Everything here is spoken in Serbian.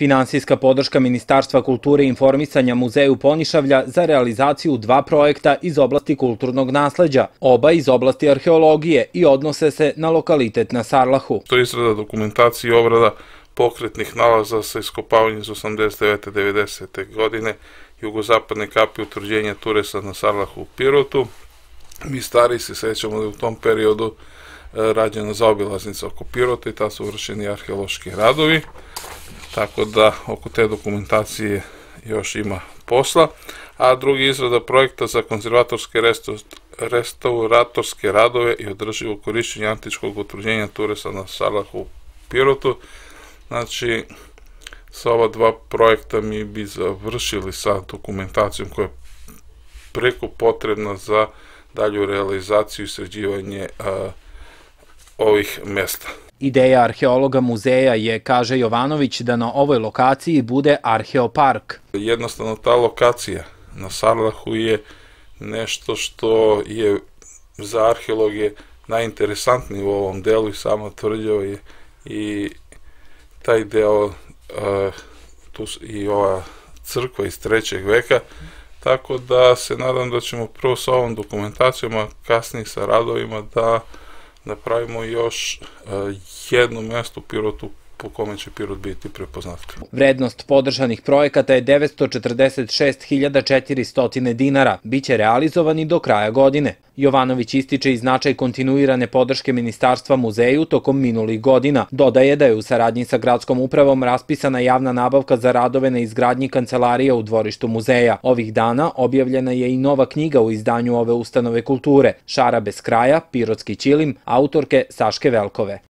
Finansijska podrška Ministarstva kulture i informisanja Muzeju Ponišavlja za realizaciju dva projekta iz oblasti kulturnog nasleđa, oba iz oblasti arheologije i odnose se na lokalitet na Sarlahu. To je izrada dokumentacije i obrada pokretnih nalaza sa iskopavanjem iz 89. 90. godine jugozapadne kapi utvrđenja Turesa na Sarlahu u Pirotu. Mi stari se sećamo da je u tom periodu e, rađena zaobilaznica oko Pirota i ta su vršeni arheološki radovi tako da oko te dokumentacije još ima posla, a drugi izrada projekta za konzervatorske restauratorske radove i održivo korišćenje antičkog utvrđenja Turesa na Salahu u Pirotu. Znači, sa ova dva projekta mi bi završili sa dokumentacijom koja je preko potrebna za dalju realizaciju i sređivanje projekta ovih mesta. Ideja arheologa muzeja je, kaže Jovanović, da na ovoj lokaciji bude arheopark. Jednostavno ta lokacija na Sarlahu je nešto što je za arheologe najinteresantniji u ovom delu i sama tvrđava je i taj deo e, tu i ova crkva iz trećeg veka tako da se nadam da ćemo prvo sa ovom dokumentacijom a kasnije sa radovima da da pravimo još e, jedno mesto u Pirotu po kome će Pirot biti prepoznatljiv. Vrednost podržanih projekata je 946.400 dinara. Biće realizovani do kraja godine. Jovanović ističe i značaj kontinuirane podrške Ministarstva muzeju tokom minulih godina. Dodaje da je u saradnji sa gradskom upravom raspisana javna nabavka za radove na izgradnji kancelarija u dvorištu muzeja. Ovih dana objavljena je i nova knjiga u izdanju ove ustanove kulture, Šara bez kraja, Pirotski ćilim, autorke Saške Velkove.